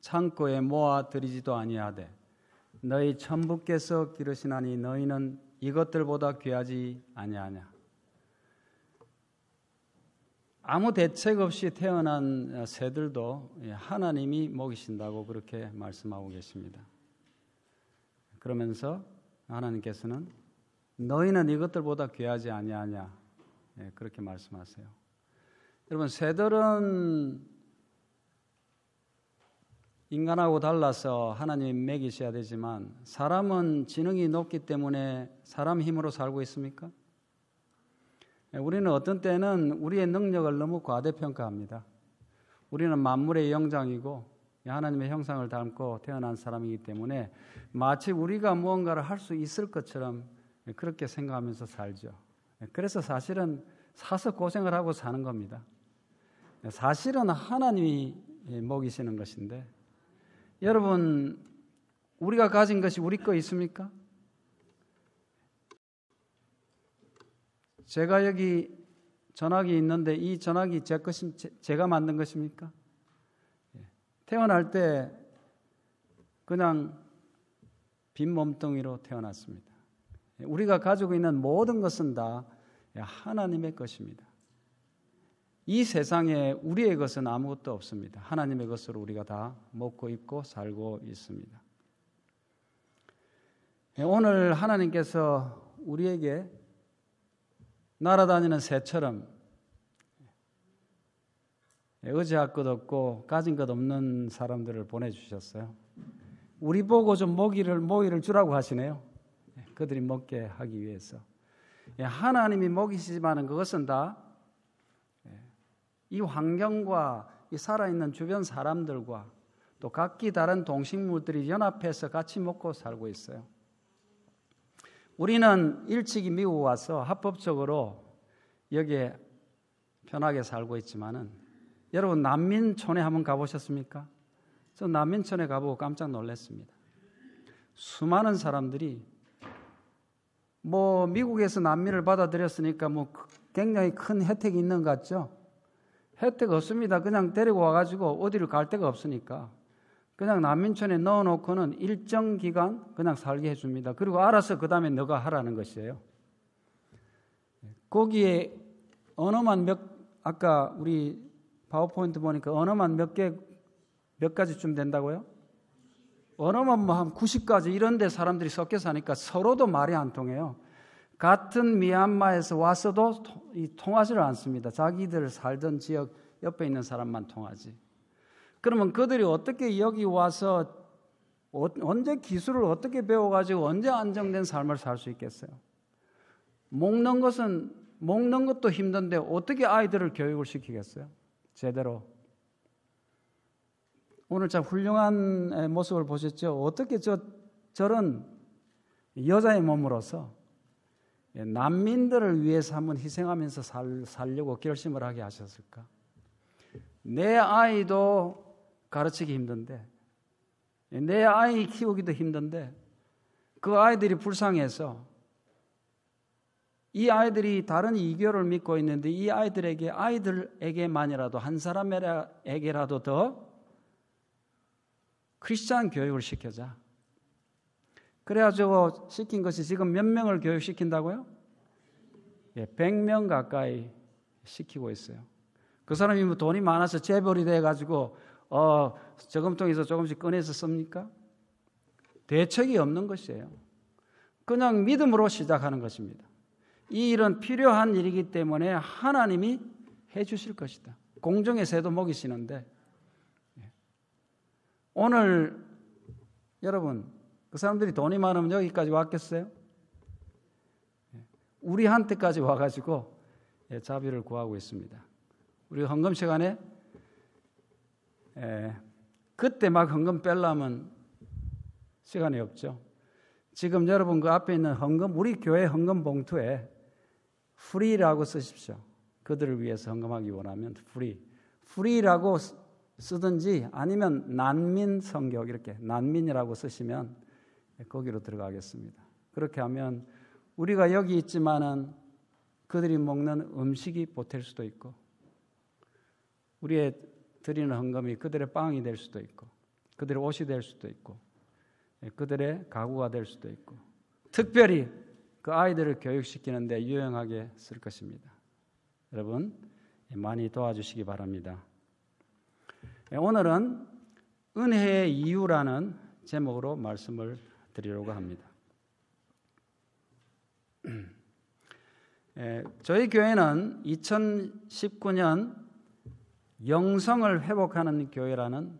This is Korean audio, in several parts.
창고에 모아 들이지도 아니하되 너희 천부께서 기르시나니 너희는 이것들보다 귀하지 아니하냐 아무 대책 없이 태어난 새들도 하나님이 먹이신다고 그렇게 말씀하고 계십니다. 그러면서 하나님께서는 너희는 이것들보다 귀하지 아니하냐 예, 그렇게 말씀하세요. 여러분 새들은 인간하고 달라서 하나님 매기셔야 되지만 사람은 지능이 높기 때문에 사람 힘으로 살고 있습니까? 예, 우리는 어떤 때는 우리의 능력을 너무 과대평가합니다. 우리는 만물의 영장이고 하나님의 형상을 닮고 태어난 사람이기 때문에 마치 우리가 무언가를 할 수 있을 것처럼 그렇게 생각하면서 살죠. 예, 그래서 사실은 사서 고생을 하고 사는 겁니다. 예, 사실은 하나님이 먹이시는 것인데 여러분, 우리가 가진 것이 우리 거 있습니까? 제가 여기 전화기 있는데 이 전화기 제 것이 제가 만든 것입니까? 예. 태어날 때 그냥 빈 몸뚱이로 태어났습니다. 우리가 가지고 있는 모든 것은 다 예, 하나님의 것입니다. 이 세상에 우리의 것은 아무것도 없습니다. 하나님의 것으로 우리가 다 먹고 있고 살고 있습니다. 예, 오늘 하나님께서 우리에게 날아다니는 새처럼 예, 의지할 것 없고 가진 것 없는 사람들을 보내주셨어요. 우리 보고 좀 먹이를 먹이를 주라고 하시네요. 예, 그들이 먹게 하기 위해서 하나님이 먹이시지만은 그것은 다이 환경과 이 살아있는 주변 사람들과 또 각기 다른 동식물들이 연합해서 같이 먹고 살고 있어요. 우리는 일찍이 미국 와서 합법적으로 여기에 편하게 살고 있지만은 여러분 난민촌에 한번 가보셨습니까? 저 난민촌에 가보고 깜짝 놀랐습니다. 수많은 사람들이 뭐 미국에서 난민을 받아들였으니까 뭐 굉장히 큰 혜택이 있는 것 같죠? 혜택 없습니다. 그냥 데리고 와가지고 어디를 갈 데가 없으니까 그냥 난민촌에 넣어놓고는 일정 기간 그냥 살게 해줍니다. 그리고 알아서 그 다음에 너가 하라는 것이에요. 거기에 언어만 몇 아까 우리 파워포인트 보니까 언어만 몇 개 몇 가지쯤 된다고요? 언어만 뭐 한 90가지 이런데 사람들이 섞여 사니까 서로도 말이 안 통해요. 같은 미얀마에서 와서도 통하지를 않습니다. 자기들 살던 지역 옆에 있는 사람만 통하지. 그러면 그들이 어떻게 여기 와서 어, 언제 기술을 어떻게 배워가지고 언제 안정된 삶을 살 수 있겠어요? 먹는 것은 먹는 것도 힘든데 어떻게 아이들을 교육을 시키겠어요? 제대로. 오늘 참 훌륭한 모습을 보셨죠? 어떻게 저, 저런 여자의 몸으로서 예, 난민들을 위해서 한번 희생하면서 살, 살려고 결심을 하게 하셨을까? 내 아이도 가르치기 힘든데, 예, 내 아이 키우기도 힘든데, 그 아이들이 불쌍해서 이 아이들이 다른 이교를 믿고 있는데 이 아이들에게 아이들에게만이라도 한 사람에게라도 더 크리스찬 교육을 시켜자. 그래가지고 시킨 것이 지금 몇 명을 교육시킨다고요? 예, 100명 가까이 시키고 있어요. 그 사람이 뭐 돈이 많아서 재벌이 돼가지고 어, 저금통에서 조금씩 꺼내서 씁니까? 대책이 없는 것이에요. 그냥 믿음으로 시작하는 것입니다. 이 일은 필요한 일이기 때문에 하나님이 해 주실 것이다. 공정의 새도 먹이시는데 예. 오늘 여러분 그 사람들이 돈이 많으면 여기까지 왔겠어요? 예. 우리한테까지 와가지고 예, 자비를 구하고 있습니다. 우리 헌금 시간에 에, 예, 그때 막 헌금 뺄라면 시간이 없죠. 지금 여러분 그 앞에 있는 헌금 우리 교회 헌금 봉투에 프리라고 쓰십시오. 그들을 위해서 헌금하기 원하면 프리. 프리라고 쓰든지 아니면 난민 성격 이렇게 난민이라고 쓰시면 거기로 들어가겠습니다. 그렇게 하면 우리가 여기 있지만은 그들이 먹는 음식이 보탤 수도 있고 우리의 드리는 헌금이 그들의 빵이 될 수도 있고 그들의 옷이 될 수도 있고 예, 그들의 가구가 될 수도 있고 특별히 그 아이들을 교육시키는데 유용하게 쓸 것입니다. 여러분 예, 많이 도와주시기 바랍니다. 예, 오늘은 은혜의 이유라는 제목으로 말씀을 드리려고 합니다. 에, 저희 교회는 2019년 영성을 회복하는 교회라는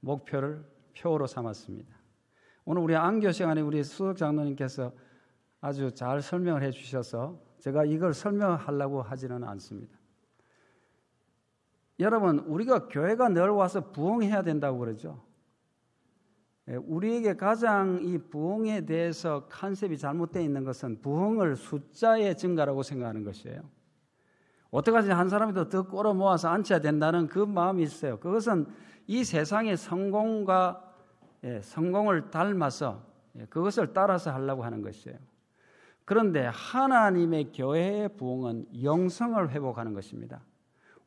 목표를 표로 삼았습니다. 오늘 우리 안교 시간에 우리 수석 장로님께서 아주 잘 설명을 해 주셔서 제가 이걸 설명하려고 하지는 않습니다. 여러분, 우리가 교회가 늘 와서 부흥해야 된다고 그러죠. 예, 우리에게 가장 이 부흥에 대해서 컨셉이 잘못되어 있는 것은 부흥을 숫자의 증가라고 생각하는 것이에요. 어떻게든지 한사람이더 끌어 모아서 앉혀야 된다는 그 마음이 있어요. 그것은 이 세상의 성공과 예, 성공을 닮아서 예, 그것을 따라서 하려고 하는 것이에요. 그런데 하나님의 교회의 부흥은 영성을 회복하는 것입니다.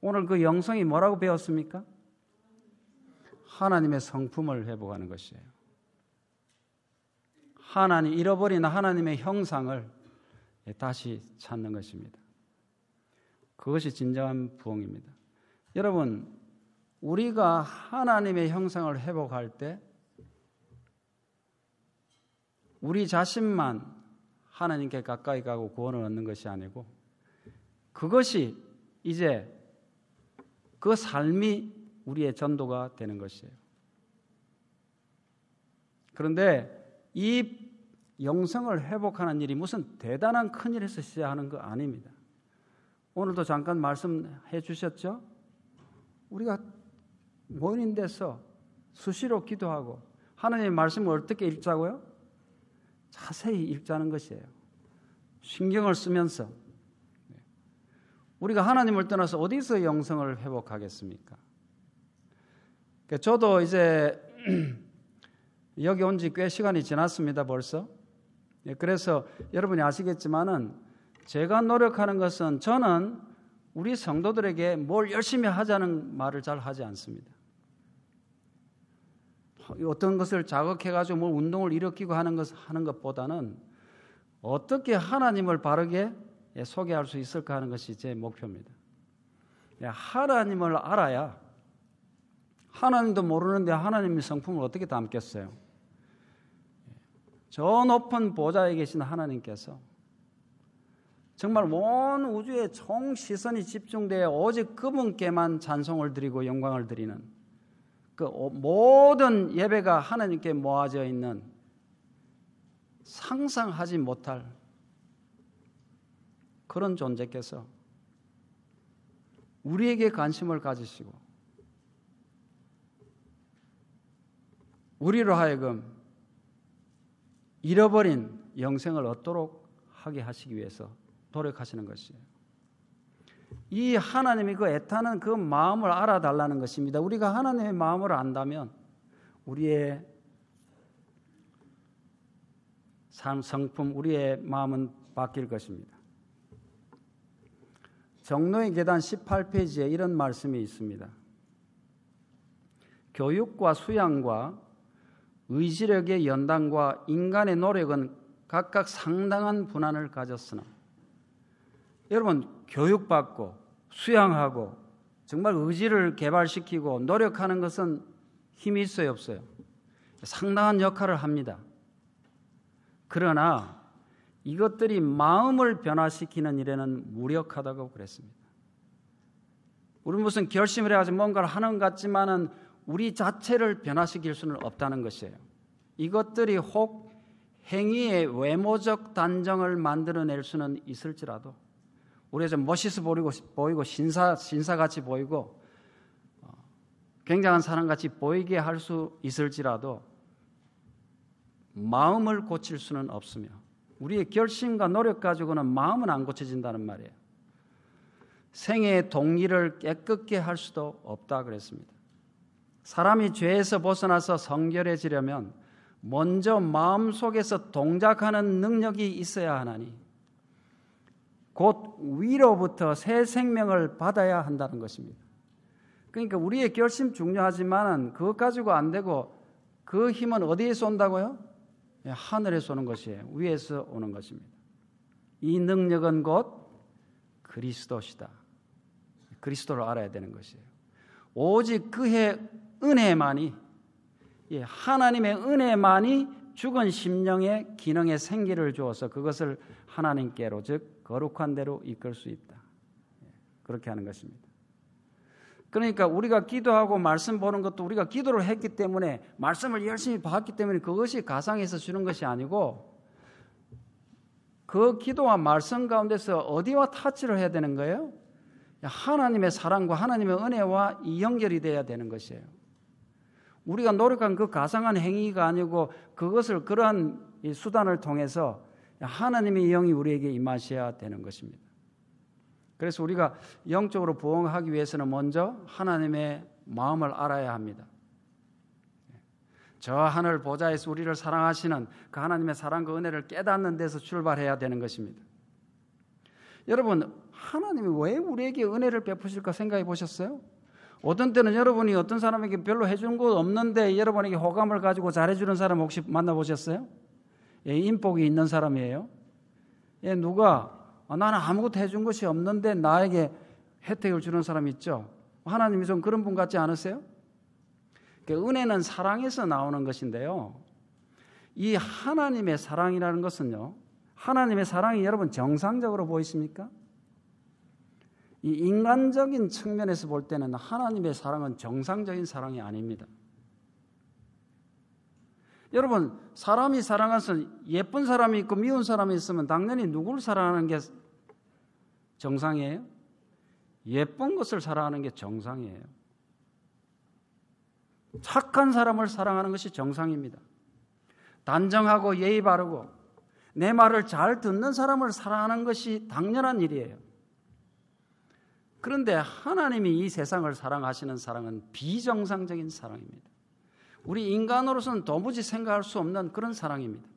오늘 그 영성이 뭐라고 배웠습니까? 하나님의 성품을 회복하는 것이에요. 하나님 잃어버린 하나님의 형상을 다시 찾는 것입니다. 그것이 진정한 부흥입니다. 여러분, 우리가 하나님의 형상을 회복할 때 우리 자신만 하나님께 가까이 가고 구원을 얻는 것이 아니고 그것이 이제 그 삶이 우리의 전도가 되는 것이에요. 그런데 이 영성을 회복하는 일이 무슨 대단한 큰 일에서 시작하는 거 아닙니다. 오늘도 잠깐 말씀해 주셨죠? 우리가 모인 데서 수시로 기도하고 하나님의 말씀을 어떻게 읽자고요? 자세히 읽자는 것이에요. 신경을 쓰면서 우리가 하나님을 떠나서 어디서 영성을 회복하겠습니까? 그러니까 저도 이제 여기 온 지 꽤 시간이 지났습니다, 벌써. 예, 그래서 여러분이 아시겠지만은 제가 노력하는 것은 저는 우리 성도들에게 뭘 열심히 하자는 말을 잘 하지 않습니다. 어떤 것을 자극해가지고 뭘 운동을 일으키고 하는 것 하는 것보다는 어떻게 하나님을 바르게 예, 소개할 수 있을까 하는 것이 제 목표입니다. 예, 하나님을 알아야 하나님도 모르는데 하나님의 성품을 어떻게 담겠어요? 저 높은 보좌에 계신 하나님께서 정말 온 우주의 총 시선이 집중되어 오직 그분께만 찬송을 드리고 영광을 드리는 그 모든 예배가 하나님께 모아져 있는 상상하지 못할 그런 존재께서 우리에게 관심을 가지시고 우리로 하여금 잃어버린 영생을 얻도록 하게 하시기 위해서 노력하시는 것이에요. 이 하나님이 그 애타는 그 마음을 알아달라는 것입니다. 우리가 하나님의 마음을 안다면 우리의 삶 성품, 우리의 마음은 바뀔 것입니다. 정로의 계단 18페이지에 이런 말씀이 있습니다. 교육과 수양과 의지력의 연단과 인간의 노력은 각각 상당한 분한을 가졌으나 여러분 교육받고 수양하고 정말 의지를 개발시키고 노력하는 것은 힘이 있어요 없어요 상당한 역할을 합니다 그러나 이것들이 마음을 변화시키는 일에는 무력하다고 그랬습니다 우리 무슨 결심을 해가지고 뭔가를 하는 것 같지만은 우리 자체를 변화시킬 수는 없다는 것이에요. 이것들이 혹 행위의 외모적 단정을 만들어낼 수는 있을지라도 우리가 좀 멋있어 보이고, 보이고 신사, 신사같이 보이고 어, 굉장한 사람같이 보이게 할 수 있을지라도 마음을 고칠 수는 없으며 우리의 결심과 노력 가지고는 마음은 안 고쳐진다는 말이에요. 생애의 동의를 깨끗게 할 수도 없다 그랬습니다. 사람이 죄에서 벗어나서 성결해지려면 먼저 마음속에서 동작하는 능력이 있어야 하나니 곧 위로부터 새 생명을 받아야 한다는 것입니다. 그러니까 우리의 결심 중요하지만 그것 가지고 안 되고 그 힘은 어디에서 온다고요? 예, 하늘에서 오는 것이에요. 위에서 오는 것입니다. 이 능력은 곧 그리스도시다. 그리스도를 알아야 되는 것이에요. 오직 그의 은혜만이 예, 하나님의 은혜만이 죽은 심령의 기능에 생기를 주어서 그것을 하나님께로 즉 거룩한 대로 이끌 수 있다. 예, 그렇게 하는 것입니다. 그러니까 우리가 기도하고 말씀 보는 것도 우리가 기도를 했기 때문에 말씀을 열심히 봤기 때문에 그것이 가상에서 주는 것이 아니고 그 기도와 말씀 가운데서 어디와 타치를 해야 되는 거예요? 하나님의 사랑과 하나님의 은혜와 이 연결이 돼야 되는 것이에요. 우리가 노력한 그 가상한 행위가 아니고 그것을 그러한 수단을 통해서 하나님의 영이 우리에게 임하셔야 되는 것입니다. 그래서 우리가 영적으로 부흥하기 위해서는 먼저 하나님의 마음을 알아야 합니다. 저 하늘 보좌에서 우리를 사랑하시는 그 하나님의 사랑과 그 은혜를 깨닫는 데서 출발해야 되는 것입니다. 여러분, 하나님이 왜 우리에게 은혜를 베푸실까 생각해 보셨어요? 어떤 때는 여러분이 어떤 사람에게 별로 해준 거 없는데 여러분에게 호감을 가지고 잘해주는 사람 혹시 만나보셨어요? 예, 인복이 있는 사람이에요. 예, 누가 아, 나는 아무것도 해준 것이 없는데 나에게 혜택을 주는 사람 있죠. 하나님이 좀 그런 분 같지 않으세요? 그 은혜는 사랑에서 나오는 것인데요. 이 하나님의 사랑이라는 것은요. 하나님의 사랑이 여러분 정상적으로 보이십니까? 이 인간적인 측면에서 볼 때는 하나님의 사랑은 정상적인 사랑이 아닙니다. 여러분, 사람이 사랑해서 예쁜 사람이 있고 미운 사람이 있으면 당연히 누구를 사랑하는 게 정상이에요? 예쁜 것을 사랑하는 게 정상이에요. 착한 사람을 사랑하는 것이 정상입니다. 단정하고 예의 바르고 내 말을 잘 듣는 사람을 사랑하는 것이 당연한 일이에요. 그런데 하나님이 이 세상을 사랑하시는 사랑은 비정상적인 사랑입니다. 우리 인간으로서는 도무지 생각할 수 없는 그런 사랑입니다.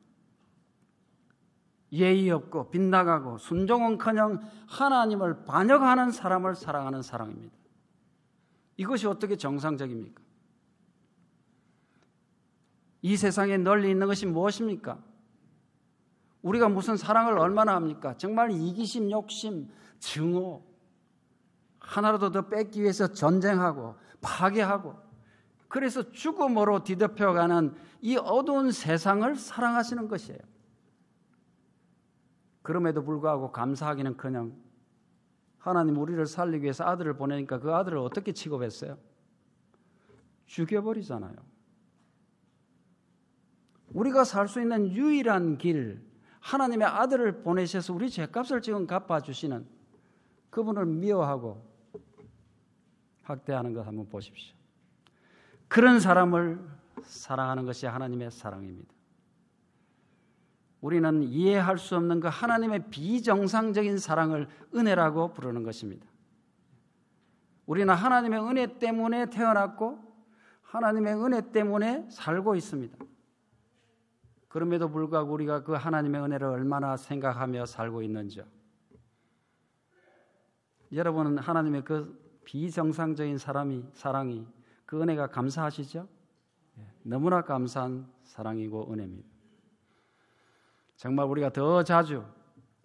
예의 없고 빗나가고 순종은커녕 하나님을 반역하는 사람을 사랑하는 사랑입니다. 이것이 어떻게 정상적입니까? 이 세상에 널리 있는 것이 무엇입니까? 우리가 무슨 사랑을 얼마나 합니까? 정말 이기심, 욕심, 증오, 하나라도 더 뺏기 위해서 전쟁하고 파괴하고 그래서 죽음으로 뒤덮여가는 이 어두운 세상을 사랑하시는 것이에요. 그럼에도 불구하고 감사하기는 그냥 하나님 우리를 살리기 위해서 아들을 보내니까 그 아들을 어떻게 취급했어요? 죽여버리잖아요. 우리가 살 수 있는 유일한 길, 하나님의 아들을 보내셔서 우리 죄값을 지금 갚아주시는 그분을 미워하고 학대하는 것 한번 보십시오. 그런 사람을 사랑하는 것이 하나님의 사랑입니다. 우리는 이해할 수 없는 그 하나님의 비정상적인 사랑을 은혜라고 부르는 것입니다. 우리는 하나님의 은혜 때문에 태어났고 하나님의 은혜 때문에 살고 있습니다. 그럼에도 불구하고 우리가 그 하나님의 은혜를 얼마나 생각하며 살고 있는지요. 여러분은 하나님의 그 비정상적인 사람이 사랑이 그 은혜가 감사하시죠? 예, 너무나 감사한 사랑이고 은혜입니다. 정말 우리가 더 자주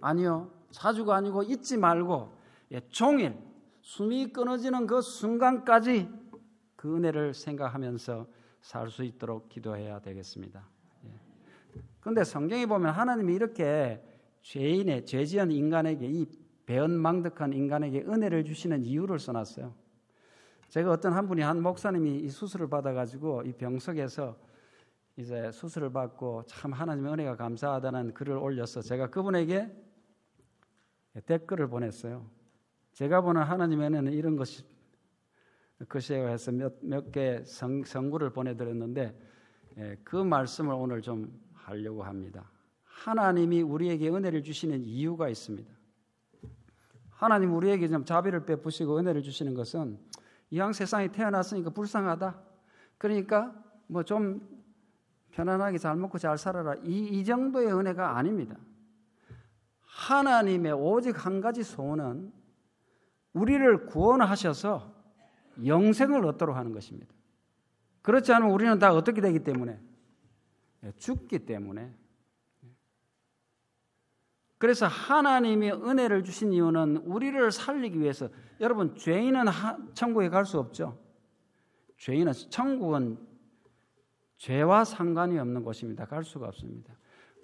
아니요 자주가 아니고 잊지 말고 예, 종일 숨이 끊어지는 그 순간까지 그 은혜를 생각하면서 살 수 있도록 기도해야 되겠습니다. 그런데 예. 성경에 보면 하나님이 이렇게 죄인의 죄지은 인간에게 이 배은망덕한 인간에게 은혜를 주시는 이유를 써놨어요. 제가 어떤 한 분이 한 목사님이 이 수술을 받아가지고 이 병석에서 이제 수술을 받고 참 하나님의 은혜가 감사하다는 글을 올려서 제가 그분에게 댓글을 보냈어요. 제가 보는 하나님의 은혜는 이런 것이 것이에 해서 몇몇개 성구를 보내드렸는데 예, 그 말씀을 오늘 좀 하려고 합니다. 하나님이 우리에게 은혜를 주시는 이유가 있습니다. 하나님 우리에게 좀 자비를 베푸시고 은혜를 주시는 것은 이왕 세상에 태어났으니까 불쌍하다. 그러니까 뭐 좀 편안하게 잘 먹고 잘 살아라. 이, 이 정도의 은혜가 아닙니다. 하나님의 오직 한 가지 소원은 우리를 구원하셔서 영생을 얻도록 하는 것입니다. 그렇지 않으면 우리는 다 어떻게 되기 때문에? 예, 죽기 때문에 그래서 하나님이 은혜를 주신 이유는 우리를 살리기 위해서 여러분 죄인은 천국에 갈 수 없죠. 죄인은 천국은 죄와 상관이 없는 곳입니다. 갈 수가 없습니다.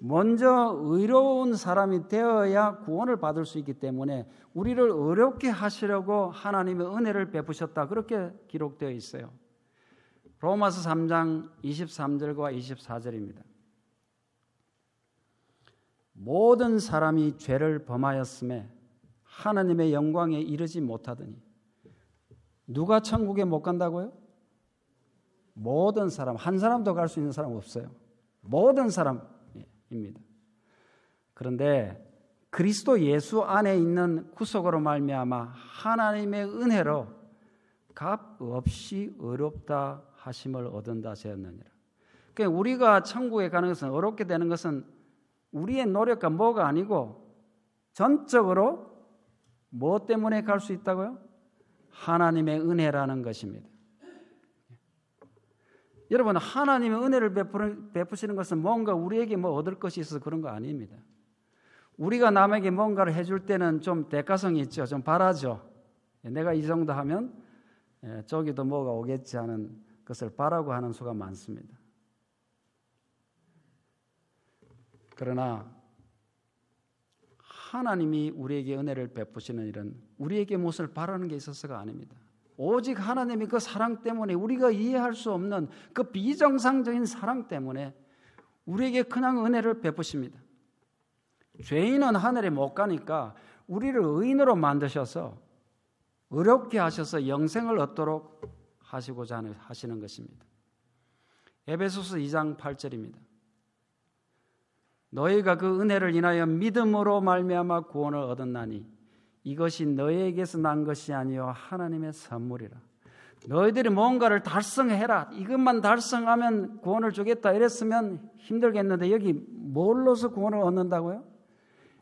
먼저 의로운 사람이 되어야 구원을 받을 수 있기 때문에 우리를 어렵게 하시려고 하나님의 은혜를 베푸셨다. 그렇게 기록되어 있어요. 로마서 3장 23절과 24절입니다. 모든 사람이 죄를 범하였음에 하나님의 영광에 이르지 못하더니 누가 천국에 못 간다고요? 모든 사람 한 사람도 갈 수 있는 사람 없어요. 모든 사람입니다. 그런데 그리스도 예수 안에 있는 구속으로 말미암아 하나님의 은혜로 값 없이 어렵다 하심을 얻은다 하였느니라. 그러니까 우리가 천국에 가는 것은 어렵게 되는 것은 우리의 노력과 뭐가 아니고 전적으로 뭐 때문에 갈 수 있다고요? 하나님의 은혜라는 것입니다. 여러분 하나님의 은혜를 베푸시는 것은 뭔가 우리에게 뭐 얻을 것이 있어서 그런 거 아닙니다. 우리가 남에게 뭔가를 해줄 때는 좀 대가성이 있죠. 좀 바라죠. 예, 내가 이 정도 하면 예, 저기도 뭐가 오겠지 하는 것을 바라고 하는 수가 많습니다. 그러나 하나님이 우리에게 은혜를 베푸시는 일은 우리에게 무엇을 바라는 게 있어서가 아닙니다. 오직 하나님이 그 사랑 때문에 우리가 이해할 수 없는 그 비정상적인 사랑 때문에 우리에게 그냥 은혜를 베푸십니다. 죄인은 하늘에 못 가니까 우리를 의인으로 만드셔서 어렵게 하셔서 영생을 얻도록 하시고자 하시는 것입니다. 에베소서 2장 8절입니다. 너희가 그 은혜를 인하여 믿음으로 말미암아 구원을 얻었나니 이것이 너희에게서 난 것이 아니요 하나님의 선물이라. 너희들이 뭔가를 달성해라. 이것만 달성하면 구원을 주겠다. 이랬으면 힘들겠는데 여기 뭘로서 구원을 얻는다고요?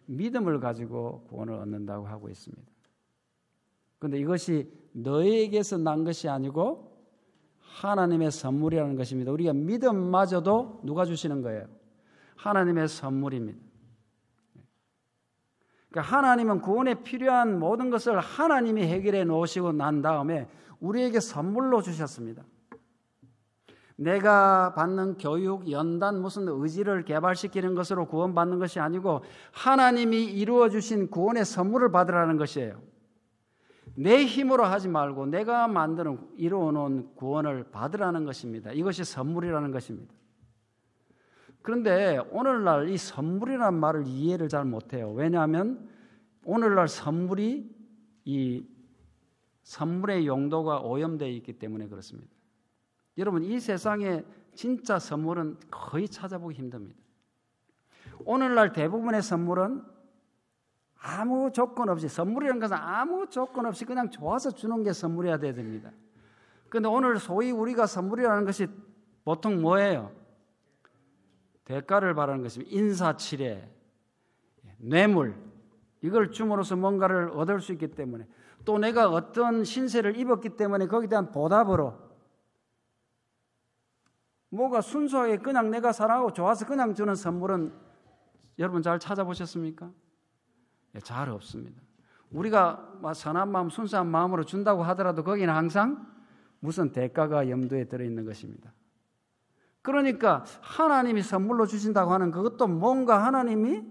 믿음을 가지고 구원을 얻는다고 하고 있습니다. 그런데 이것이 너희에게서 난 것이 아니고 하나님의 선물이라는 것입니다. 우리가 믿음마저도 누가 주시는 거예요? 하나님의 선물입니다. 그러니까 하나님은 구원에 필요한 모든 것을 하나님이 해결해 놓으시고 난 다음에 우리에게 선물로 주셨습니다. 내가 받는 교육, 연단, 무슨 의지를 개발시키는 것으로 구원받는 것이 아니고 하나님이 이루어 주신 구원의 선물을 받으라는 것이에요. 내 힘으로 하지 말고 내가 만드는 이루어 놓은 구원을 받으라는 것입니다. 이것이 선물이라는 것입니다. 그런데 오늘날 이선물이란 말을 이해를 잘 못해요. 왜냐하면 오늘날 선물이 이 선물의 용도가 오염되어 있기 때문에 그렇습니다. 여러분 이 세상에 진짜 선물은 거의 찾아보기 힘듭니다. 오늘날 대부분의 선물은 아무 조건 없이 선물이라는 것은 아무 조건 없이 그냥 좋아서 주는 게 선물이어야 됩니다. 그런데 오늘 소위 우리가 선물이라는 것이 보통 뭐예요? 대가를 바라는 것입니다. 인사치레, 뇌물 이걸 줌으로써 뭔가를 얻을 수 있기 때문에 또 내가 어떤 신세를 입었기 때문에 거기에 대한 보답으로 뭐가 순수하게 그냥 내가 사랑하고 좋아서 그냥 주는 선물은 여러분 잘 찾아보셨습니까? 예, 잘 없습니다. 우리가 선한 마음, 순수한 마음으로 준다고 하더라도 거기는 항상 무슨 대가가 염두에 들어 있는 것입니다. 그러니까 하나님이 선물로 주신다고 하는 그것도 뭔가 하나님이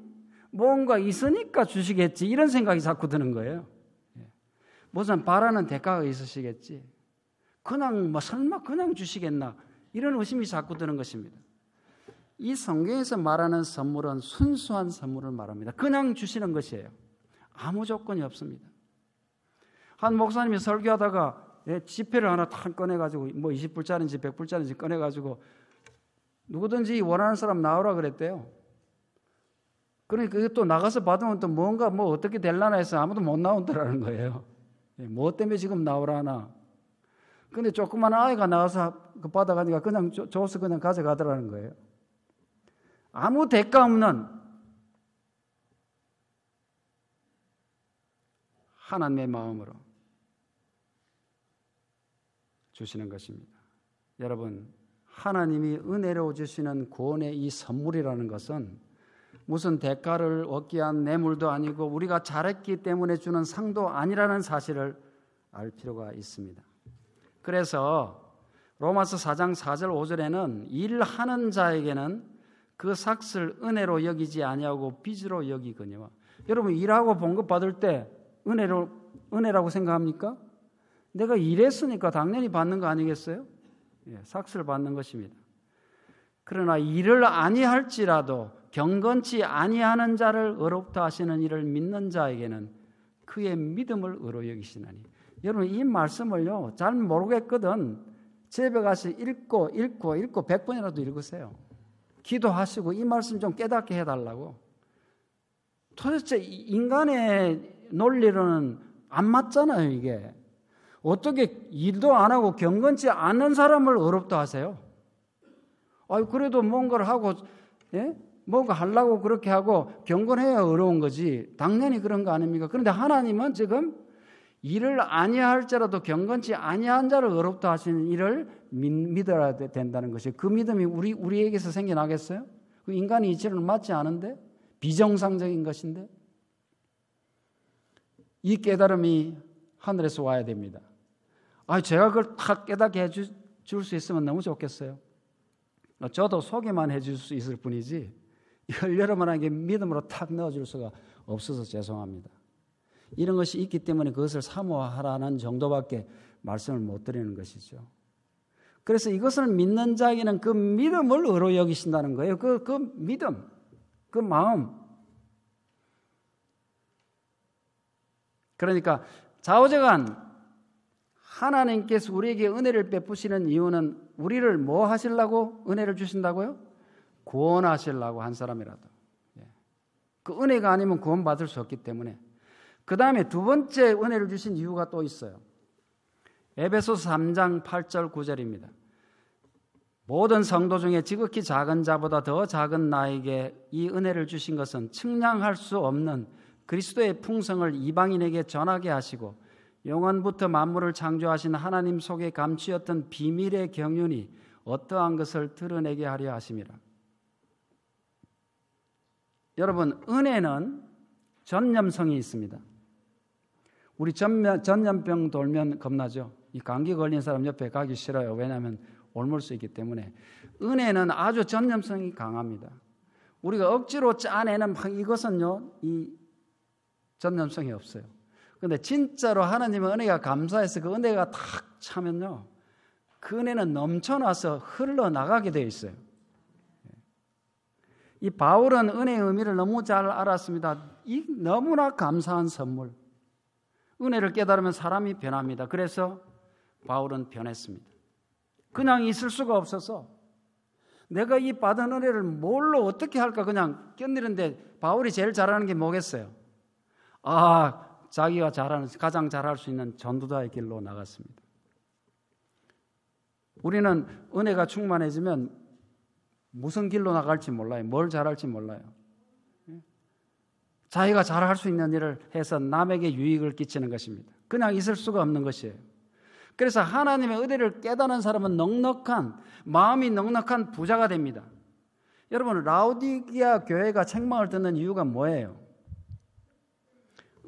뭔가 있으니까 주시겠지 이런 생각이 자꾸 드는 거예요. 예. 무슨 바라는 대가가 있으시겠지. 그냥 뭐 설마 그냥 주시겠나 이런 의심이 자꾸 드는 것입니다. 이 성경에서 말하는 선물은 순수한 선물을 말합니다. 그냥 주시는 것이에요. 아무 조건이 없습니다. 한 목사님이 설교하다가 예, 지폐를 하나 탁 꺼내가지고 뭐 20불짜리인지 100불짜리인지 꺼내가지고 누구든지 원하는 사람 나오라 그랬대요. 그러니까 또 나가서 받으면 또 뭔가 뭐 어떻게 될라나 해서 아무도 못 나온다라는 거예요. 예, 뭐 때문에 지금 나오라 하나. 근데 조그만 아이가 나와서 그 받아가니까 그냥 줘서 그냥 가져가더라는 거예요. 아무 대가 없는 하나님의 마음으로 주시는 것입니다. 여러분, 하나님이 은혜로 주시는 구원의 이 선물이라는 것은 무슨 대가를 얻기 한 뇌물도 아니고 우리가 잘했기 때문에 주는 상도 아니라는 사실을 알 필요가 있습니다. 그래서 로마서 4장 4절 5절에는 일하는 자에게는 그 삭슬 은혜로 여기지 아니하고 빚으로 여기거니와 여러분 일하고 봉급 받을 때 은혜로 은혜라고 생각합니까? 내가 일했으니까 당연히 받는 거 아니겠어요? 예, 삭스를 받는 것입니다. 그러나 일을 아니할지라도 경건치 아니하는 자를 의롭다 하시는 이를 믿는 자에게는 그의 믿음을 의로 여기시나니 여러분 이 말씀을요 잘 모르겠거든 집에 가서 읽고 읽고 읽고 백번이라도 읽으세요 기도하시고 이 말씀 좀 깨닫게 해달라고 도대체 인간의 논리로는 안 맞잖아요 이게 어떻게 일도 안 하고 경건치 않은 사람을 어렵다 하세요? 아유, 그래도 뭔가를 하고, 예? 뭔가 하려고 그렇게 하고 경건해야 어려운 거지. 당연히 그런 거 아닙니까? 그런데 하나님은 지금 일을 아니할지라도 경건치 아니한 자를 어렵다 하시는 일을 믿어야 된다는 것이 그 믿음이 우리 우리에게서 생겨나겠어요? 그 인간의 이치를 맞지 않은데 비정상적인 것인데 이 깨달음이 하늘에서 와야 됩니다. 아, 제가 그걸 탁 깨닫게 해 줄 수 있으면 너무 좋겠어요. 어, 저도 소개만 해줄 수 있을 뿐이지 이걸 여러분에게 믿음으로 탁 넣어줄 수가 없어서 죄송합니다. 이런 것이 있기 때문에 그것을 사모하라는 정도밖에 말씀을 못 드리는 것이죠. 그래서 이것을 믿는 자에게는 그 믿음을 의로 여기신다는 거예요. 그, 그 믿음, 그 마음. 그러니까 좌우제간 하나님께서 우리에게 은혜를 베푸시는 이유는 우리를 뭐 하시려고 은혜를 주신다고요? 구원하시려고 한 사람이라도. 예. 그 은혜가 아니면 구원받을 수 없기 때문에. 그 다음에 두 번째 은혜를 주신 이유가 또 있어요. 에베소 3장 8절 9절입니다. 모든 성도 중에 지극히 작은 자보다 더 작은 나에게 이 은혜를 주신 것은 측량할 수 없는 그리스도의 풍성을 이방인에게 전하게 하시고 영원부터 만물을 창조하신 하나님 속에 감추었던 비밀의 경륜이 어떠한 것을 드러내게 하려 하심이다 여러분, 은혜는 전염성이 있습니다. 우리 전면, 전염병 돌면 겁나죠. 이 감기 걸린 사람 옆에 가기 싫어요. 왜냐하면 옮을 수 있기 때문에 은혜는 아주 전염성이 강합니다. 우리가 억지로 짜내는 이것은요, 이 전염성이 없어요. 근데 진짜로 하나님의 은혜가 감사해서 그 은혜가 탁 차면요. 그 은혜는 넘쳐나서 흘러나가게 되어 있어요. 이 바울은 은혜의 의미를 너무 잘 알았습니다. 이 너무나 감사한 선물. 은혜를 깨달으면 사람이 변합니다. 그래서 바울은 변했습니다. 그냥 있을 수가 없어서 내가 이 받은 은혜를 뭘로 어떻게 할까 그냥 견디는데 바울이 제일 잘하는 게 뭐겠어요? 아, 자기가 잘하는 가장 잘할 수 있는 전도자의 길로 나갔습니다. 우리는 은혜가 충만해지면 무슨 길로 나갈지 몰라요. 뭘 잘할지 몰라요. 자기가 잘할 수 있는 일을 해서 남에게 유익을 끼치는 것입니다. 그냥 있을 수가 없는 것이에요. 그래서 하나님의 은혜를 깨닫는 사람은 넉넉한 마음이 넉넉한 부자가 됩니다. 여러분 라우디기아 교회가 책망을 듣는 이유가 뭐예요?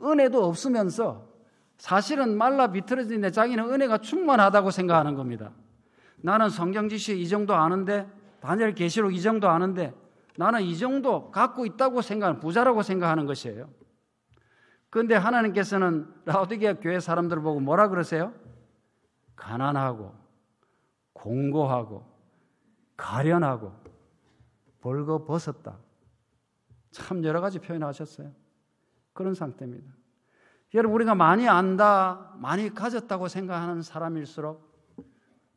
은혜도 없으면서 사실은 말라 비틀어진내 자기는 은혜가 충만하다고 생각하는 겁니다. 나는 성경 지식 이 정도 아는데 단열 계시록 이 정도 아는데 나는 이 정도 갖고 있다고 생각하는 부자라고 생각하는 것이에요. 그런데 하나님께서는 라우디게아 교회 사람들 을 보고 뭐라 그러세요? 가난하고 공고하고 가련하고 벌거벗었다. 참 여러 가지 표현하셨어요. 그런 상태입니다. 여러분, 우리가 많이 안다, 많이 가졌다고 생각하는 사람일수록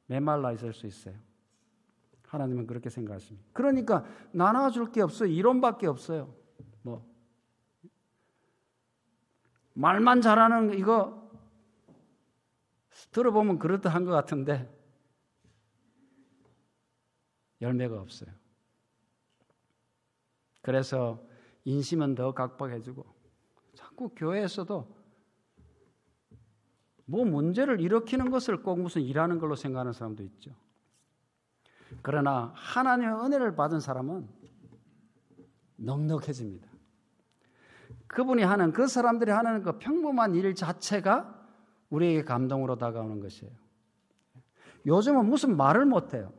메말라 있을 수 있어요. 하나님은 그렇게 생각하십니다. 그러니까 나눠줄 게 없어요. 이론밖에 없어요. 뭐 말만 잘하는 이거 들어보면 그럴듯한 것 같은데 열매가 없어요. 그래서 인심은 더 각박해지고 자꾸 교회에서도 뭐 문제를 일으키는 것을 꼭 무슨 일하는 걸로 생각하는 사람도 있죠. 그러나 하나님의 은혜를 받은 사람은 넉넉해집니다. 그분이 하는 그 사람들이 하는 그 평범한 일 자체가 우리에게 감동으로 다가오는 것이에요. 요즘은 무슨 말을 못해요.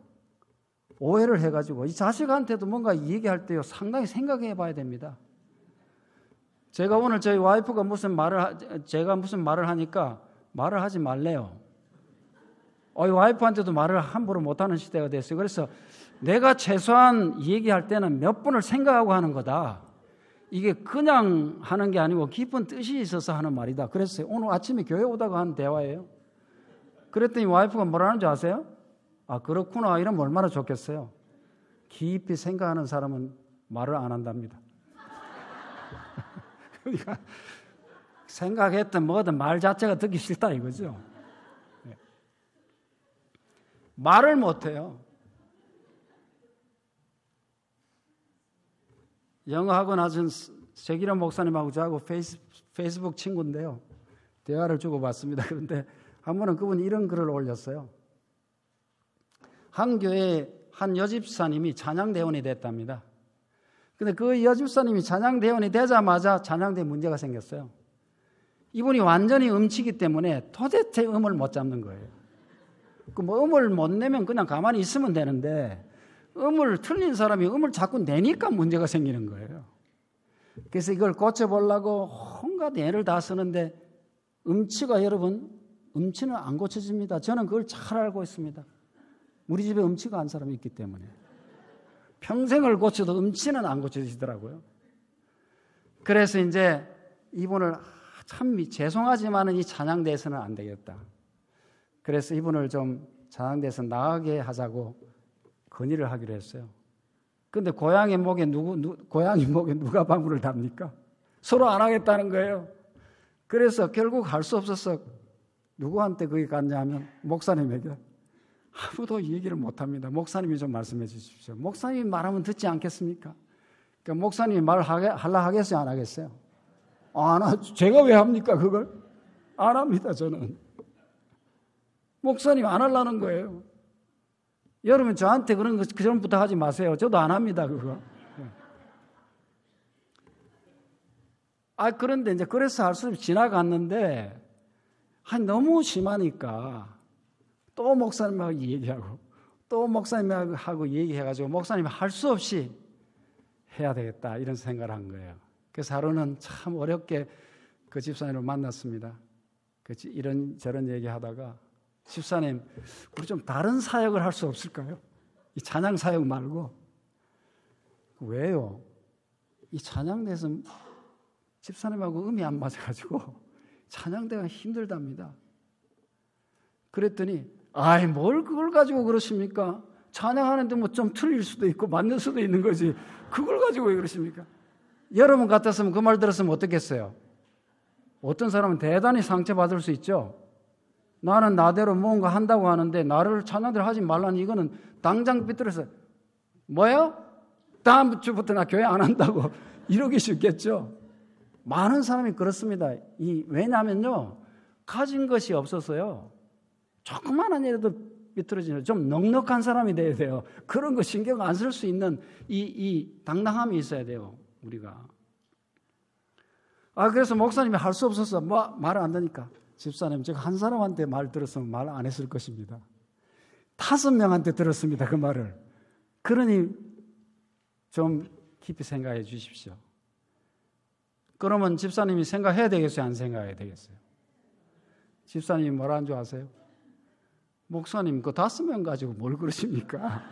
오해를 해가지고 이 자식한테도 뭔가 얘기할 때요 상당히 생각해 봐야 됩니다. 제가 오늘 저희 와이프가 무슨 말을 하, 제가 무슨 말을 하니까 말을 하지 말래요. 어, 와이프한테도 말을 함부로 못하는 시대가 됐어요. 그래서 내가 최소한 얘기할 때는 몇 번을 생각하고 하는 거다. 이게 그냥 하는 게 아니고 깊은 뜻이 있어서 하는 말이다. 그랬어요. 오늘 아침에 교회 오다가 한 대화예요. 그랬더니 와이프가 뭐라는 줄 아세요? 아, 그렇구나. 이러면 얼마나 좋겠어요. 깊이 생각하는 사람은 말을 안 한답니다. 그러니까 생각했던 뭐든 말 자체가 듣기 싫다 이거죠. 네. 말을 못해요. 영어학원 하신 세기란 목사님하고 저하고 페이스, 페이스북 친구인데요. 대화를 주고받습니다. 그런데 한 번은 그분이 이런 글을 올렸어요. 한 교회 한 여집사님이 찬양대원이 됐답니다. 근데 그 여집사님이 잔양대원이 되자마자 잔양대 문제가 생겼어요. 이분이 완전히 음치기 때문에 도대체 음을 못 잡는 거예요. 그뭐 음을 못 내면 그냥 가만히 있으면 되는데 음을 틀린 사람이 음을 자꾸 내니까 문제가 생기는 거예요. 그래서 이걸 고쳐보려고 온갖 애를 다 쓰는데 음치가 여러분 음치는 안 고쳐집니다. 저는 그걸 잘 알고 있습니다. 우리 집에 음치가 안 사람이 있기 때문에. 평생을 고쳐도 음치는 안 고쳐지더라고요. 그래서 이제 이분을 참죄송하지만이 찬양대에서는 안 되겠다. 그래서 이분을 좀 찬양대에서 나가게 하자고 건의를 하기로 했어요. 근데 고양이 목에 누구 누, 고양이 목에 누가 방울을 답니까? 서로 안 하겠다는 거예요. 그래서 결국 할 수 없어서 누구한테 거기 갔냐면 목사님에게 아무도 얘기를 못합니다. 목사님이 좀 말씀해 주십시오. 목사님이 말하면 듣지 않겠습니까? 그러니까 목사님이 말하려 게 하겠어요? 안 하겠어요? 안 하, 제가 왜 합니까? 그걸? 안 합니다, 저는. 목사님 안 하려는 거예요. 여러분, 저한테 그런 거 그전부터 하지 마세요. 저도 안 합니다, 그거. 아, 그런데 이제 그래서 할 수 없이 지나갔는데, 아, 너무 심하니까 또 목사님하고 얘기하고 또 목사님하고 얘기해가지고 목사님이 할 수 없이 해야 되겠다 이런 생각을 한 거예요. 그래서 하루는 참 어렵게 그 집사님을 만났습니다. 그 이런 저런 얘기하다가 집사님 우리 좀 다른 사역을 할 수 없을까요? 이 찬양 사역 말고 왜요? 이 찬양대에서 집사님하고 음이 안 맞아가지고 찬양대가 힘들답니다. 그랬더니 아이, 뭘 그걸 가지고 그러십니까? 찬양하는데 뭐 좀 틀릴 수도 있고 맞는 수도 있는 거지. 그걸 가지고 왜 그러십니까? 여러분 같았으면 그 말 들었으면 어떻겠어요? 어떤 사람은 대단히 상처받을 수 있죠. 나는 나대로 뭔가 한다고 하는데 나를 찬양들 하지 말라는 이거는 당장 삐뚤어서 뭐요? 다음 주부터 나 교회 안 한다고 이러기 쉽겠죠. 많은 사람이 그렇습니다. 이 왜냐면요. 가진 것이 없어서요. 조그마한 일에도 비뚤어지는 좀 넉넉한 사람이 돼야 돼요. 그런 거 신경 안 쓸 수 있는 이, 이 당당함이 있어야 돼요. 우리가. 아, 그래서 목사님이 할 수 없어서 뭐, 말을 안 되니까. 집사님, 제가 한 사람한테 말 들었으면 말 안 했을 것입니다. 다섯 명한테 들었습니다. 그 말을. 그러니 좀 깊이 생각해 주십시오. 그러면 집사님이 생각해야 되겠어요? 안 생각해야 되겠어요? 집사님이 뭐라는 줄 아세요? 목사님 그 다섯 명 가지고 뭘 그러십니까?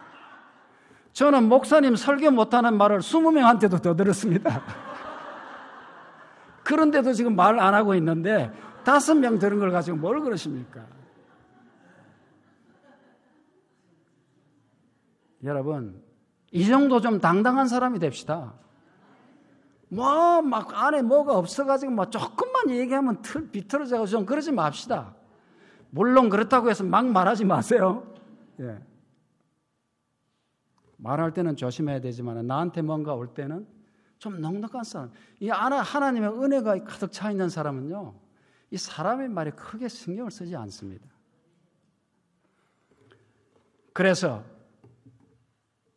저는 목사님 설교 못하는 말을 스무 명한테도 더 들었습니다. 그런데도 지금 말 안 하고 있는데 다섯 명 들은 걸 가지고 뭘 그러십니까? 여러분, 이 정도 좀 당당한 사람이 됩시다. 뭐, 막 안에 뭐가 없어가지고 뭐 조금만 얘기하면 틀, 비틀어져가지고 좀 그러지 맙시다. 물론 그렇다고 해서 막 말하지 마세요. 예. 말할 때는 조심해야 되지만 나한테 뭔가 올 때는 좀 넉넉한 사람. 이 하나님의 은혜가 가득 차 있는 사람은요. 이 사람의 말에 크게 신경을 쓰지 않습니다. 그래서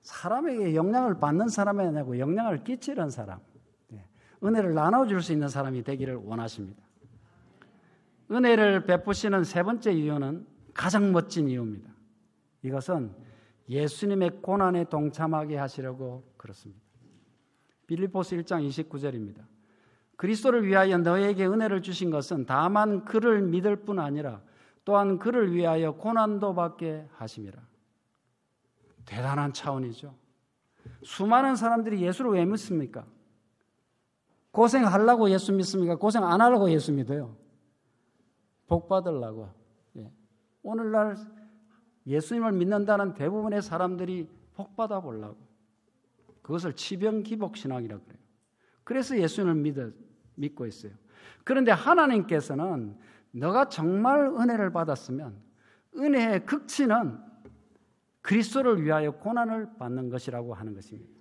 사람에게 영향을 받는 사람이 아니고 영향을 끼치는 사람, 예. 은혜를 나눠줄 수 있는 사람이 되기를 원하십니다. 은혜를 베푸시는 세 번째 이유는 가장 멋진 이유입니다. 이것은 예수님의 고난에 동참하게 하시려고 그렇습니다. 빌리포스 1장 29절입니다. 그리스도를 위하여 너에게 은혜를 주신 것은 다만 그를 믿을 뿐 아니라 또한 그를 위하여 고난도 받게 하심이라. 대단한 차원이죠. 수많은 사람들이 예수를 왜 믿습니까? 고생하려고 예수 믿습니까? 고생 안 하려고 예수 믿어요. 복 받으려고. 예. 오늘날 예수님을 믿는다는 대부분의 사람들이 복 받아 보려고. 그것을 치병 기복 신앙이라 그래요. 그래서 예수님을 믿어, 믿고 있어요. 그런데 하나님께서는 너가 정말 은혜를 받았으면 은혜의 극치는 그리스도를 위하여 고난을 받는 것이라고 하는 것입니다.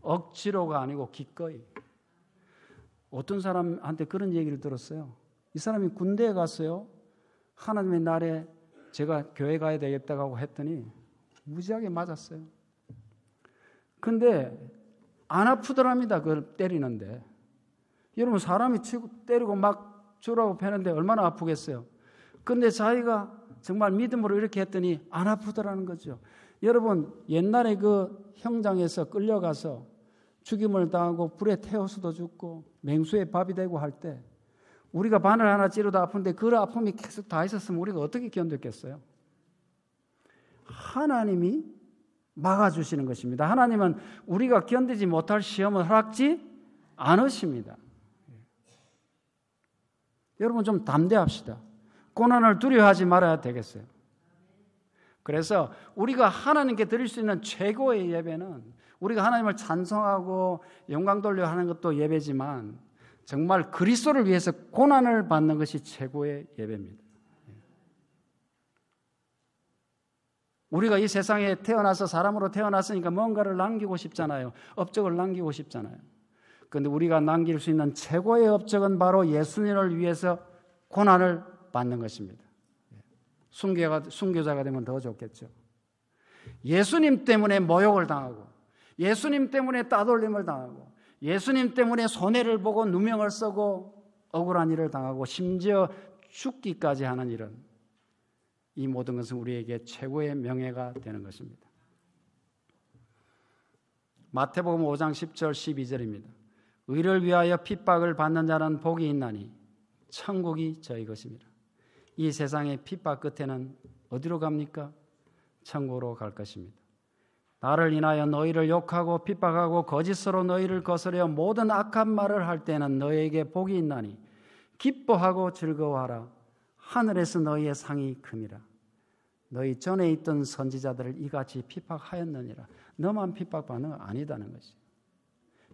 억지로가 아니고 기꺼이. 어떤 사람한테 그런 얘기를 들었어요. 이 사람이 군대에 갔어요. 하나님의 날에 제가 교회 가야 되겠다고 했더니 무지하게 맞았어요. 근데 안 아프더랍니다. 그걸 때리는데. 여러분 사람이 치고 때리고 막 주라고 패는데 얼마나 아프겠어요. 근데 자기가 정말 믿음으로 이렇게 했더니 안 아프더라는 거죠. 여러분 옛날에 그 형장에서 끌려가서 죽임을 당하고 불에 태워서도 죽고 맹수에 밥이 되고 할때 우리가 바늘 하나 찌르다 아픈데 그 아픔이 계속 다 있었으면 우리가 어떻게 견뎠겠어요? 하나님이 막아주시는 것입니다. 하나님은 우리가 견디지 못할 시험을 허락지 않으십니다. 여러분 좀 담대합시다. 고난을 두려워하지 말아야 되겠어요. 그래서 우리가 하나님께 드릴 수 있는 최고의 예배는 우리가 하나님을 찬송하고 영광 돌려 하는 것도 예배지만 정말 그리스도를 위해서 고난을 받는 것이 최고의 예배입니다. 우리가 이 세상에 태어나서 사람으로 태어났으니까 뭔가를 남기고 싶잖아요. 업적을 남기고 싶잖아요. 그런데 우리가 남길 수 있는 최고의 업적은 바로 예수님을 위해서 고난을 받는 것입니다. 순교가, 순교자가 되면 더 좋겠죠. 예수님 때문에 모욕을 당하고, 예수님 때문에 따돌림을 당하고, 예수님 때문에 손해를 보고 누명을 쓰고 억울한 일을 당하고 심지어 죽기까지 하는 일은 이 모든 것은 우리에게 최고의 명예가 되는 것입니다. 마태복음 5장 10절 12절입니다. 의를 위하여 핍박을 받는 자는 복이 있나니 천국이 저희 것입니다. 이 세상의 핍박 끝에는 어디로 갑니까? 천국으로 갈 것입니다. 나를 인하여 너희를 욕하고 핍박하고 거짓으로 너희를 거스려 모든 악한 말을 할 때는 너희에게 복이 있나니 기뻐하고 즐거워하라 하늘에서 너희의 상이 큼이라 너희 전에 있던 선지자들을 이같이 핍박하였느니라 너만 핍박받는 거 아니다는 것이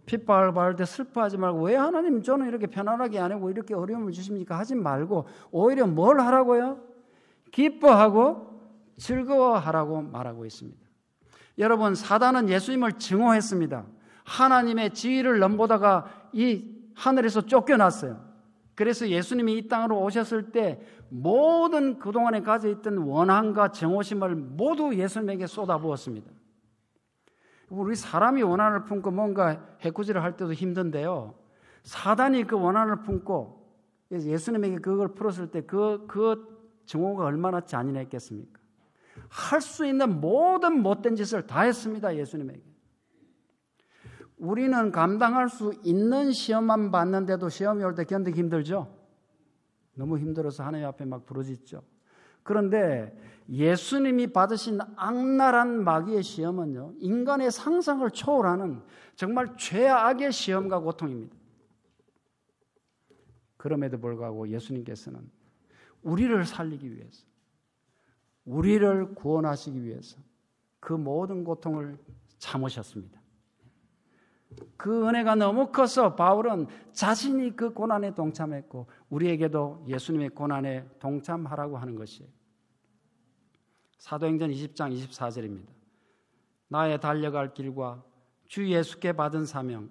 핍박을 받을 때 슬퍼하지 말고 왜 하나님 저는 이렇게 편안하게 안 하고 이렇게 어려움을 주십니까 하지 말고 오히려 뭘 하라고요? 기뻐하고 즐거워하라고 말하고 있습니다 여러분 사단은 예수님을 증오했습니다. 하나님의 지위를 넘보다가 이 하늘에서 쫓겨났어요. 그래서 예수님이 이 땅으로 오셨을 때 모든 그동안에 가져 있던 원한과 증오심을 모두 예수님에게 쏟아부었습니다. 우리 사람이 원한을 품고 뭔가 해코지를 할 때도 힘든데요. 사단이 그 원한을 품고 예수님에게 그걸 풀었을 때 그, 그 증오가 얼마나 잔인했겠습니까? 할수 있는 모든 못된 짓을 다 했습니다. 예수님에게. 우리는 감당할 수 있는 시험만 받는데도 시험이 올 때 견디기 힘들죠. 너무 힘들어서 하나님 앞에 막 부르짖죠. 그런데 예수님이 받으신 악랄한 마귀의 시험은요, 인간의 상상을 초월하는 정말 최악의 시험과 고통입니다. 그럼에도 불구하고 예수님께서는 우리를 살리기 위해서 우리를 구원하시기 위해서 그 모든 고통을 참으셨습니다. 그 은혜가 너무 커서 바울은 자신이 그 고난에 동참했고 우리에게도 예수님의 고난에 동참하라고 하는 것이에요. 사도행전 20장 24절입니다. 나의 달려갈 길과 주 예수께 받은 사명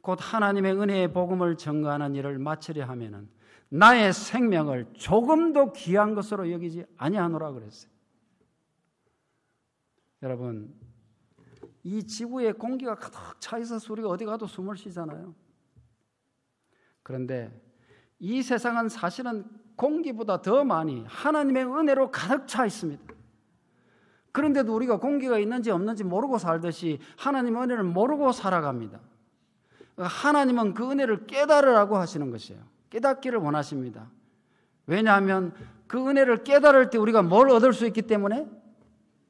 곧 하나님의 은혜의 복음을 증거하는 일을 마치려 하면은 나의 생명을 조금도 귀한 것으로 여기지 아니하노라 그랬어요. 여러분, 이 지구에 공기가 가득 차 있어서 우리가 어디 가도 숨을 쉬잖아요. 그런데 이 세상은 사실은 공기보다 더 많이 하나님의 은혜로 가득 차 있습니다. 그런데도 우리가 공기가 있는지 없는지 모르고 살듯이 하나님 은혜를 모르고 살아갑니다. 하나님은 그 은혜를 깨달으라고 하시는 것이에요. 깨닫기를 원하십니다. 왜냐하면 그 은혜를 깨달을 때 우리가 뭘 얻을 수 있기 때문에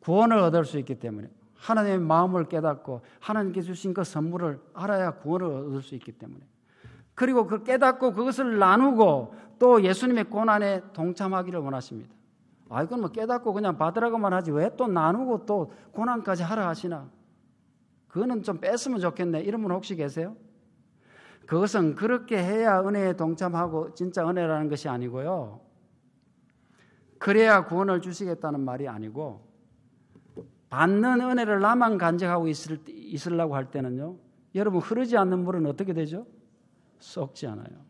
구원을 얻을 수 있기 때문에 하나님의 마음을 깨닫고 하나님께 주신 그 선물을 알아야 구원을 얻을 수 있기 때문에 그리고 그 깨닫고 그것을 나누고 또 예수님의 고난에 동참하기를 원하십니다. 아 이건 뭐 깨닫고 그냥 받으라고만 하지 왜 또 나누고 또 고난까지 하라 하시나? 그거는 좀 뺐으면 좋겠네. 이런 분 혹시 계세요? 그것은 그렇게 해야 은혜에 동참하고 진짜 은혜라는 것이 아니고요. 그래야 구원을 주시겠다는 말이 아니고 받는 은혜를 나만 간직하고 있을, 있으려고 할 때는요. 여러분 흐르지 않는 물은 어떻게 되죠? 썩지 않아요.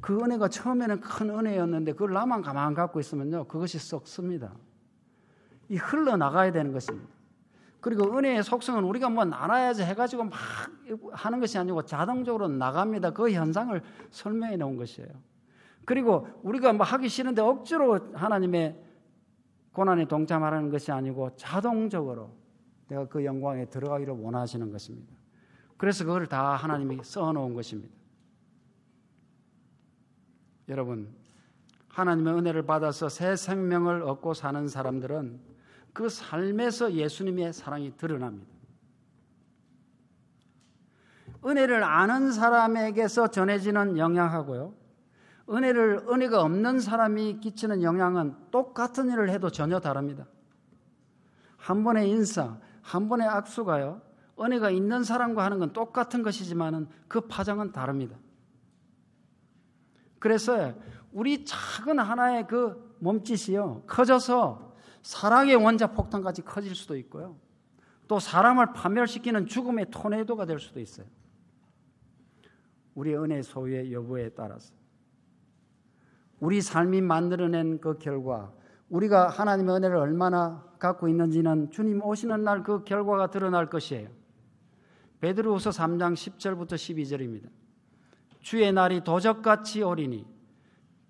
그 은혜가 처음에는 큰 은혜였는데 그걸 나만 가만 갖고 있으면요. 그것이 썩습니다. 이 흘러나가야 되는 것입니다. 그리고 은혜의 속성은 우리가 뭐 나눠야지 해가지고 막 하는 것이 아니고 자동적으로 나갑니다. 그 현상을 설명해 놓은 것이에요. 그리고 우리가 뭐 하기 싫은데 억지로 하나님의 고난에 동참하라는 것이 아니고 자동적으로 내가 그 영광에 들어가기를 원하시는 것입니다. 그래서 그걸 다 하나님이 써 놓은 것입니다. 여러분, 하나님의 은혜를 받아서 새 생명을 얻고 사는 사람들은 그 삶에서 예수님의 사랑이 드러납니다. 은혜를 아는 사람에게서 전해지는 영향하고요. 은혜를 은혜가 없는 사람이 끼치는 영향은 똑같은 일을 해도 전혀 다릅니다. 한 번의 인사, 한 번의 악수가요. 은혜가 있는 사람과 하는 건 똑같은 것이지만은 그 파장은 다릅니다. 그래서 우리 작은 하나의 그 몸짓이요. 커져서 사랑의 원자 폭탄까지 커질 수도 있고요. 또 사람을 파멸시키는 죽음의 토네도가될 수도 있어요. 우리 은혜 소유의 여부에 따라서 우리 삶이 만들어낸 그 결과 우리가 하나님의 은혜를 얼마나 갖고 있는지는 주님 오시는 날 그 결과가 드러날 것이에요. 베드로후서 3장 10절부터 12절입니다. 주의 날이 도적같이 오리니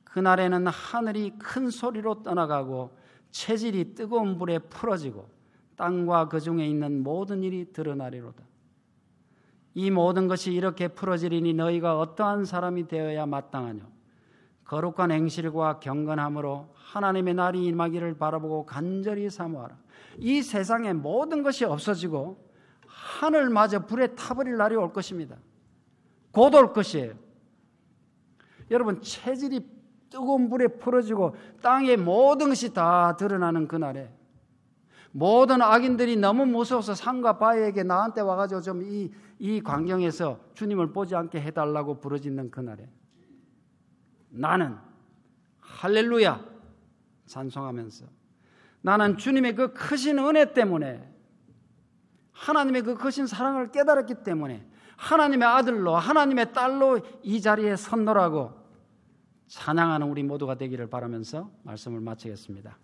그날에는 하늘이 큰 소리로 떠나가고 체질이 뜨거운 불에 풀어지고 땅과 그 중에 있는 모든 일이 드러나리로다. 이 모든 것이 이렇게 풀어지리니 너희가 어떠한 사람이 되어야 마땅하뇨? 거룩한 행실과 경건함으로 하나님의 날이 임하기를 바라보고 간절히 사모하라. 이 세상의 모든 것이 없어지고 하늘마저 불에 타버릴 날이 올 것입니다. 곧 올 것이에요. 여러분 체질이 뜨거운 물에 풀어지고 땅의 모든 것이 다 드러나는 그날에 모든 악인들이 너무 무서워서 산과 바에게 위 나한테 와가지고 좀 이 이 광경에서 주님을 보지 않게 해달라고 부르짖는 그날에 나는 할렐루야 찬송하면서 나는 주님의 그 크신 은혜 때문에 하나님의 그 크신 사랑을 깨달았기 때문에 하나님의 아들로 하나님의 딸로 이 자리에 섰노라고 사냥하는 우리 모두가 되기를 바라면서 말씀을 마치겠습니다.